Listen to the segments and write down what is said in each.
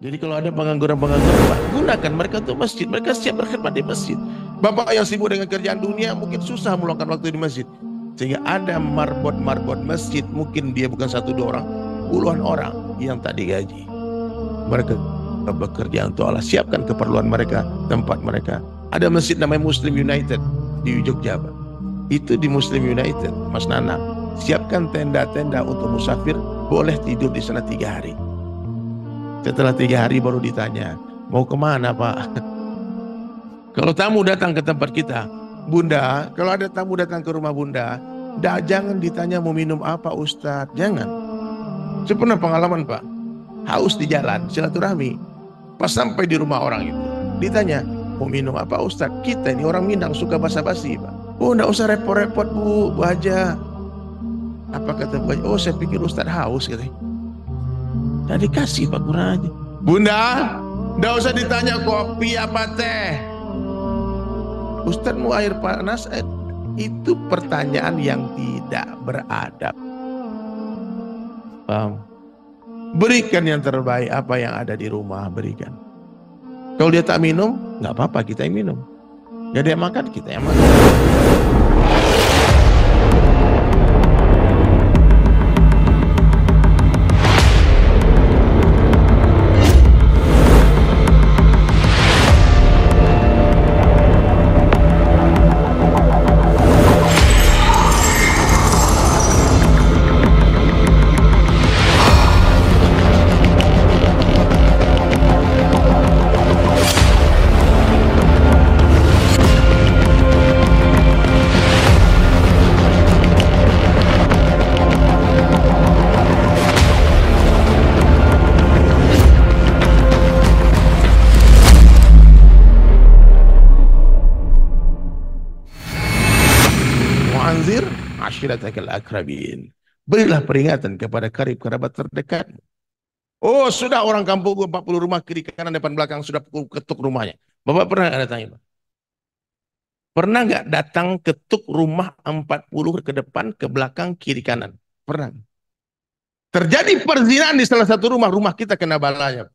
Jadi kalau ada pengangguran-pengangguran, gunakan mereka untuk masjid. Mereka siap berkhidmat di masjid. Bapak yang sibuk dengan kerjaan dunia mungkin susah meluangkan waktu di masjid. Sehingga ada marbot-marbot masjid, mungkin dia bukan satu dua orang, puluhan orang yang tak digaji. Mereka bekerja untuk Allah, siapkan keperluan mereka, tempat mereka. Ada masjid namanya Muslim United di Jogja. Itu di Muslim United, Mas Nana. Siapkan tenda-tenda untuk musafir, boleh tidur di sana tiga hari setelah tiga hari baru ditanya, mau kemana pak? Kalau tamu datang ke tempat kita, bunda, kalau ada tamu datang ke rumah bunda, dah, jangan ditanya mau minum apa Ustadz, jangan. Saya pernah pengalaman pak, haus di jalan, silaturahmi. Pas sampai di rumah orang itu, ditanya, mau minum apa Ustadz? Kita ini orang Minang suka basa-basi pak. Oh, enggak usah repot-repot bu, bu aja. Apa kata bu aja? Oh, saya pikir Ustadz haus katanya. Gak dikasih Pak Lurah aja. Bunda, gak usah ditanya kopi apa teh. Ustaz mau air panas, eh, itu pertanyaan yang tidak beradab. Paham? Berikan yang terbaik apa yang ada di rumah, berikan. Kalau dia tak minum, nggak apa-apa kita yang minum. Gak ada yang makan, kita yang makan. asyiratakal akrabin. Berilah peringatan kepada karib kerabat terdekat. Oh, sudah orang kampung 40 rumah kiri kanan depan belakang sudah ketuk rumahnya. Bapak pernah ada datang, Pak? Pernah nggak datang ketuk rumah 40 ke depan, ke belakang, kiri kanan? Pernah. Terjadi perzinahan di salah satu rumah, rumah kita kena balanya.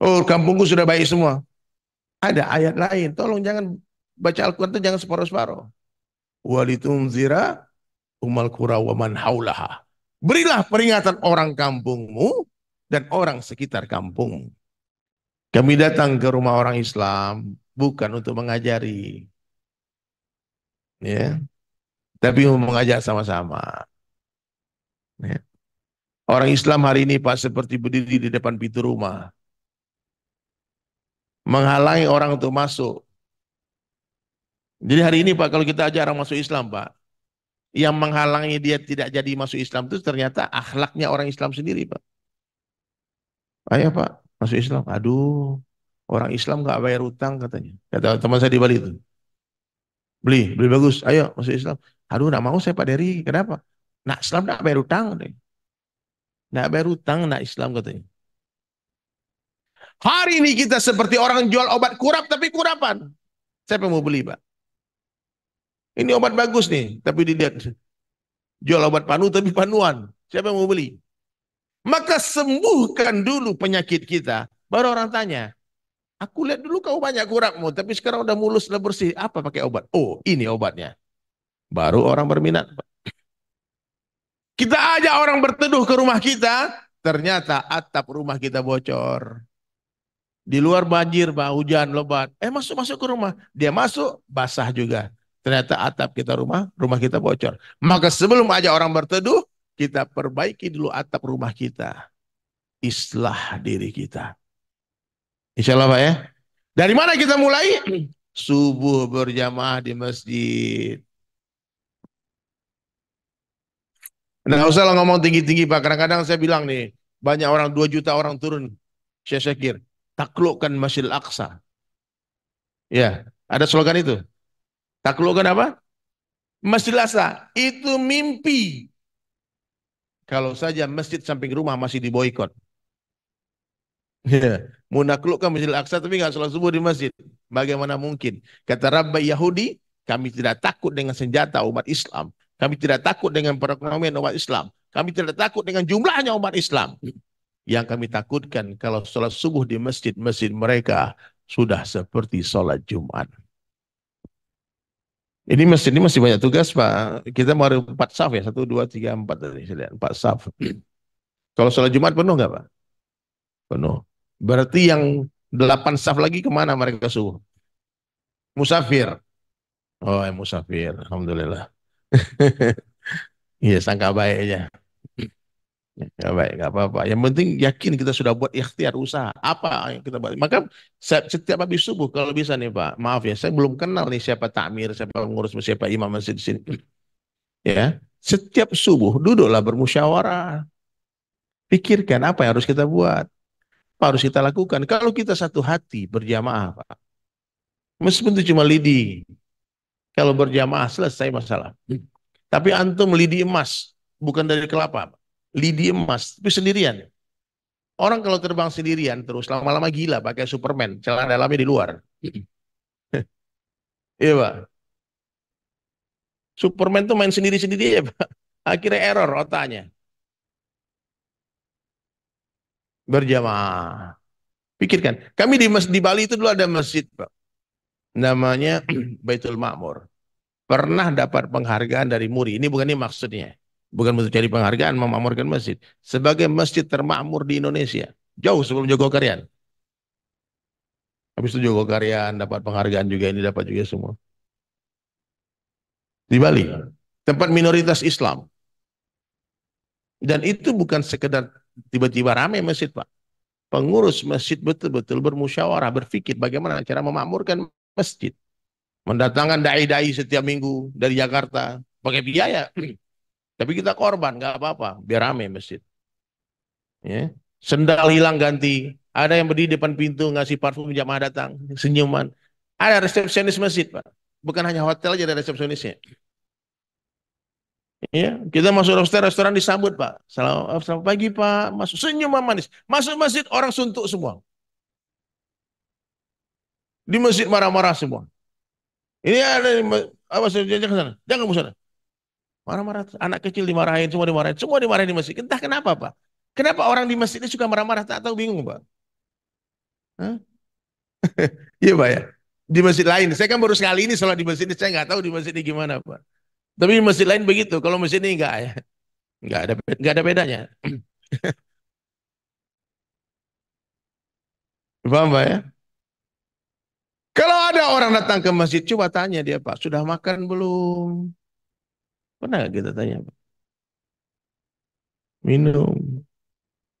Oh, kampungku sudah baik semua. Ada ayat lain, tolong jangan baca Al-Quran itu jangan separuh-separuh walitunzira umal kura wa man haulaha. Berilah peringatan orang kampungmu dan orang sekitar kampung. Kami datang ke rumah orang Islam bukan untuk mengajari. Ya. Tapi mengajak sama-sama. Ya. Orang Islam hari ini Pak seperti berdiri di depan pintu rumah. Menghalangi orang untuk masuk. Jadi hari ini iya. Pak, kalau kita aja orang masuk Islam Pak, yang menghalangi dia tidak jadi masuk Islam itu ternyata akhlaknya orang Islam sendiri Pak. Ayo Pak, masuk Islam. Aduh, orang Islam gak bayar utang katanya. Kata teman saya di Bali itu. Beli, beli bagus. Ayo masuk Islam. Aduh, nggak mau saya Pak Dery. Kenapa? Nak Islam nggak bayar utang. deh. Nggak bayar utang, nak Islam katanya. Hari ini kita seperti orang jual obat kurap tapi kurapan. Siapa mau beli, Pak? Ini obat bagus nih, tapi dilihat jual obat panu tapi panuan. Siapa yang mau beli? Maka sembuhkan dulu penyakit kita, baru orang tanya. Aku lihat dulu kau banyak kurapmu, tapi sekarang udah mulus, udah bersih. Apa pakai obat? Oh, ini obatnya. Baru orang berminat. Kita ajak orang berteduh ke rumah kita, ternyata atap rumah kita bocor. Di luar banjir, bah, hujan, lebat. Eh masuk masuk ke rumah, dia masuk basah juga ternyata atap kita rumah, rumah kita bocor. Maka sebelum aja orang berteduh, kita perbaiki dulu atap rumah kita. Islah diri kita. Insya Allah Pak ya. Dari mana kita mulai? Subuh berjamaah di masjid. Nah, usah lah ngomong tinggi-tinggi Pak. Kadang-kadang saya bilang nih, banyak orang, 2 juta orang turun. Saya Syakir, taklukkan Masjid Aqsa. Ya, ada slogan itu. Taklukkan apa? Masjid Laksa. Itu mimpi. Kalau saja masjid samping rumah masih diboykot. Ya, munaklukkan Mau naklukkan Masjid Al-Aqsa tapi nggak selalu subuh di masjid. Bagaimana mungkin? Kata Rabbi Yahudi, kami tidak takut dengan senjata umat Islam. Kami tidak takut dengan perekonomian umat Islam. Kami tidak takut dengan jumlahnya umat Islam. Yang kami takutkan kalau sholat subuh di masjid-masjid mereka sudah seperti sholat Jumat. Ini masih ini masih banyak tugas Pak. Kita mau ada empat saf ya satu dua tiga empat tadi saya lihat empat saf. Kalau sholat Jumat penuh nggak Pak? Penuh. Berarti yang delapan saf lagi kemana mereka subuh? Musafir. Oh ya musafir, alhamdulillah. Iya sangka baiknya. Ya, baik, nggak apa-apa. Yang penting yakin kita sudah buat ikhtiar usaha. Apa yang kita buat? Maka setiap habis subuh kalau bisa nih Pak, maaf ya, saya belum kenal nih siapa takmir, siapa pengurus, siapa imam masjid di sini. Ya, setiap subuh duduklah bermusyawarah. Pikirkan apa yang harus kita buat, apa harus kita lakukan. Kalau kita satu hati berjamaah, Pak, meskipun itu cuma lidi, kalau berjamaah selesai masalah. Tapi antum lidi emas, bukan dari kelapa. Pak lidi emas, tapi sendirian. Ya. Orang kalau terbang sendirian terus lama-lama gila pakai Superman, celana dalamnya di luar. Iya pak. Superman tuh main sendiri-sendiri ya pak. Akhirnya error otaknya. Berjamaah. Pikirkan, kami di, di Bali itu dulu ada masjid pak. Namanya Baitul Makmur. Pernah dapat penghargaan dari Muri. Ini bukan ini maksudnya bukan mencari penghargaan memakmurkan masjid sebagai masjid termakmur di Indonesia jauh sebelum Jogokarian habis itu Jogokarian dapat penghargaan juga ini dapat juga semua di Bali tempat minoritas Islam dan itu bukan sekedar tiba-tiba ramai masjid Pak pengurus masjid betul-betul bermusyawarah berpikir bagaimana cara memakmurkan masjid mendatangkan dai-dai setiap minggu dari Jakarta pakai biaya tapi kita korban, nggak apa-apa, biar rame masjid. Ya. Sendal hilang ganti, ada yang berdiri depan pintu ngasih parfum jamaah datang, senyuman. Ada resepsionis masjid, Pak. Bukan hanya hotel aja ada resepsionisnya. Ya, kita masuk restoran, restoran disambut Pak. Selamat, oh, selamat pagi Pak. Masuk senyum manis. Masuk masjid orang suntuk semua. Di masjid marah-marah semua. Ini ada apa jangan ke sana, jangan ke sana. Marah-marah. Anak kecil dimarahin, semua dimarahin. Semua dimarahin di masjid. Entah kenapa, Pak. Kenapa orang di masjid ini suka marah-marah? Tak tahu, bingung, Pak. Iya, Pak ya? Di masjid lain. Saya kan baru sekali ini sholat di masjid ini. Saya nggak tahu di masjid ini gimana, Pak. Tapi di masjid lain begitu. Kalau masjid ini nggak ya. Nggak ada, nggak ada bedanya. Paham, Pak ya? Kalau ada orang datang ke masjid, coba tanya dia, Pak, sudah makan belum? Pernah gak kita tanya? Pak Minum.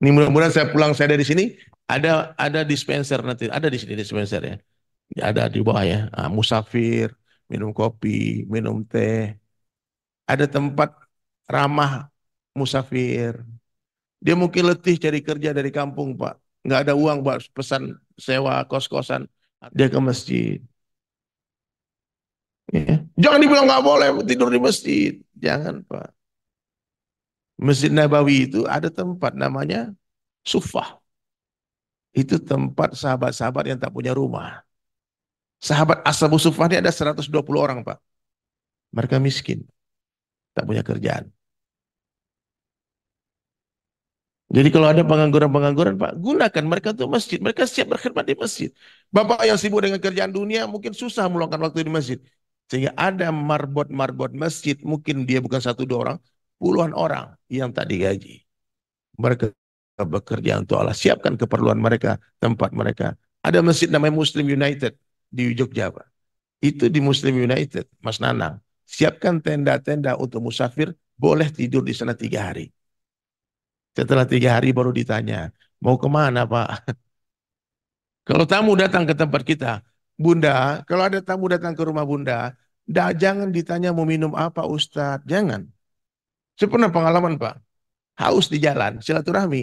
Ini mudah-mudahan saya pulang saya dari sini ada ada dispenser nanti ada di sini dispenser ya. Ada di bawah ya. Nah, musafir, minum kopi, minum teh. Ada tempat ramah musafir. Dia mungkin letih cari kerja dari kampung, Pak. Nggak ada uang, Pak, pesan sewa kos-kosan. Dia ke masjid. Ya. Jangan dibilang nggak boleh tidur di masjid. Jangan Pak. Masjid Nabawi itu ada tempat namanya Sufah. Itu tempat sahabat-sahabat yang tak punya rumah. Sahabat Ashabu Sufah ini ada 120 orang Pak. Mereka miskin. Tak punya kerjaan. Jadi kalau ada pengangguran-pengangguran Pak, gunakan mereka tuh masjid. Mereka siap berkhidmat di masjid. Bapak yang sibuk dengan kerjaan dunia mungkin susah meluangkan waktu di masjid. Sehingga ada marbot-marbot masjid, mungkin dia bukan satu dua orang, puluhan orang yang tak digaji. Mereka bekerja untuk Allah, siapkan keperluan mereka, tempat mereka. Ada masjid namanya Muslim United di Jogja, Itu di Muslim United, Mas Nanang. Siapkan tenda-tenda untuk musafir, boleh tidur di sana tiga hari. Setelah tiga hari baru ditanya, mau kemana Pak? Kalau tamu datang ke tempat kita, Bunda, kalau ada tamu datang ke rumah Bunda, dah, jangan ditanya mau minum apa Ustadz, jangan. Saya pernah pengalaman Pak, haus di jalan, silaturahmi.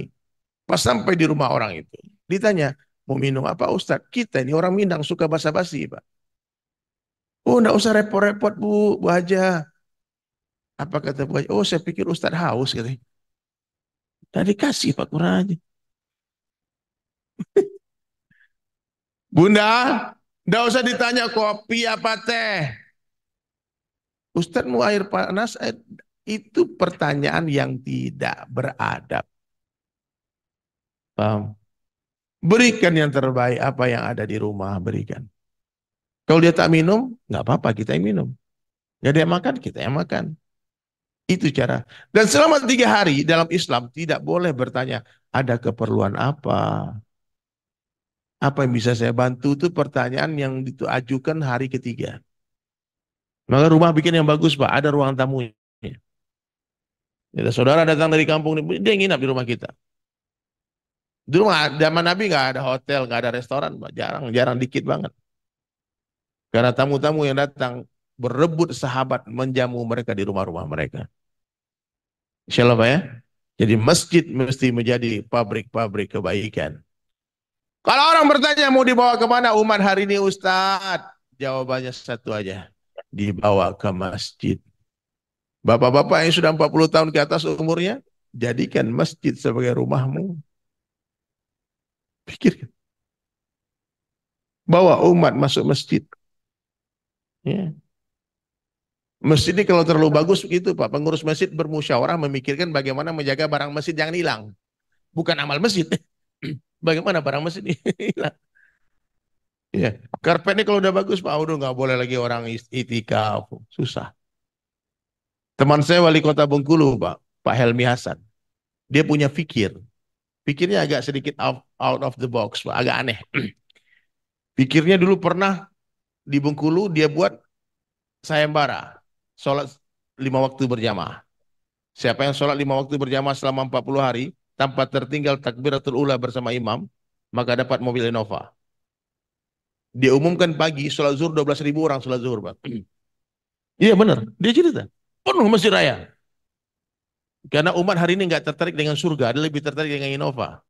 Pas sampai di rumah orang itu, ditanya, mau minum apa Ustadz? Kita ini orang Minang suka basa-basi Pak. Oh, enggak usah repot-repot Bu, Bu Haja. Apa kata Bu Haja? Oh, saya pikir Ustadz haus gitu. Tadi kasih Pak Kurang aja. Bunda, tidak usah ditanya kopi apa teh. Ustaz mau air panas, eh, itu pertanyaan yang tidak beradab. Paham? Berikan yang terbaik apa yang ada di rumah, berikan. Kalau dia tak minum, nggak apa-apa, kita yang minum. Nggak dia makan, kita yang makan. Itu cara. Dan selama tiga hari dalam Islam tidak boleh bertanya, ada keperluan apa? Apa yang bisa saya bantu itu pertanyaan yang diajukan hari ketiga. Maka rumah bikin yang bagus Pak, ada ruang tamunya. Ya, saudara datang dari kampung, dia nginap di rumah kita. Di rumah zaman Nabi nggak ada hotel, nggak ada restoran, Pak. jarang, jarang dikit banget. Karena tamu-tamu yang datang berebut sahabat menjamu mereka di rumah-rumah mereka. Insya Allah Pak ya. Jadi masjid mesti menjadi pabrik-pabrik kebaikan. Kalau orang bertanya mau dibawa kemana umat hari ini Ustadz? Jawabannya satu aja. Dibawa ke masjid. Bapak-bapak yang sudah 40 tahun ke atas umurnya, jadikan masjid sebagai rumahmu. Pikirkan. Bawa umat masuk masjid. Ya. Masjid ini kalau terlalu bagus begitu Pak. Pengurus masjid bermusyawarah memikirkan bagaimana menjaga barang masjid yang hilang. Bukan amal masjid. Bagaimana barang mesin hilang? ya, karpet ini kalau udah bagus Pak, udah nggak boleh lagi orang itika, susah. Teman saya wali kota Bengkulu Pak, Pak Helmi Hasan. Dia iya. punya pikir, Pikirnya agak sedikit out, out of the box, Pak. agak aneh. Pikirnya dulu pernah di Bengkulu dia buat sayembara, sholat lima waktu berjamaah. Siapa yang sholat lima waktu berjamaah selama 40 hari, tanpa tertinggal takbiratul ula bersama imam, maka dapat mobil Innova. Diumumkan pagi sholat zuhur 12 ribu orang sholat zuhur. Pak. Iya benar, dia cerita. Penuh masjid raya. Karena umat hari ini nggak tertarik dengan surga, dia lebih tertarik dengan Innova.